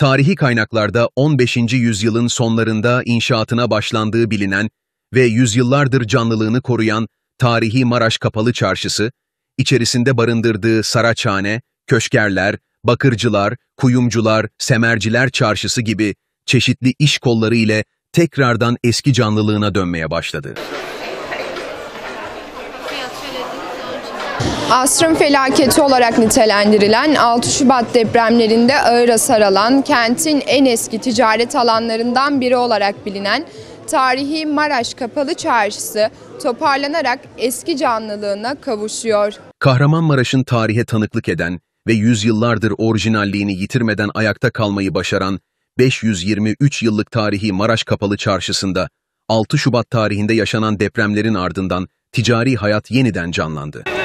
tarihi kaynaklarda 15. yüzyılın sonlarında inşaatına başlandığı bilinen ve yüzyıllardır canlılığını koruyan tarihi Maraş Kapalı Çarşısı, içerisinde barındırdığı Saraçhane, Köşkerler, Bakırcılar, Kuyumcular, Semerciler Çarşısı gibi çeşitli iş kolları ile tekrardan eski canlılığına dönmeye başladı. Asrın felaketi olarak nitelendirilen 6 Şubat depremlerinde ağır hasar alan, kentin en eski ticaret alanlarından biri olarak bilinen tarihi Maraş Kapalı Çarşısı toparlanarak eski canlılığına kavuşuyor. Kahramanmaraş'ın tarihe tanıklık eden ve yüzyıllardır orijinalliğini yitirmeden ayakta kalmayı başaran 523 yıllık tarihi Maraş Kapalı Çarşısı'nda 6 Şubat tarihinde yaşanan depremlerin ardından ticari hayat yeniden canlandı.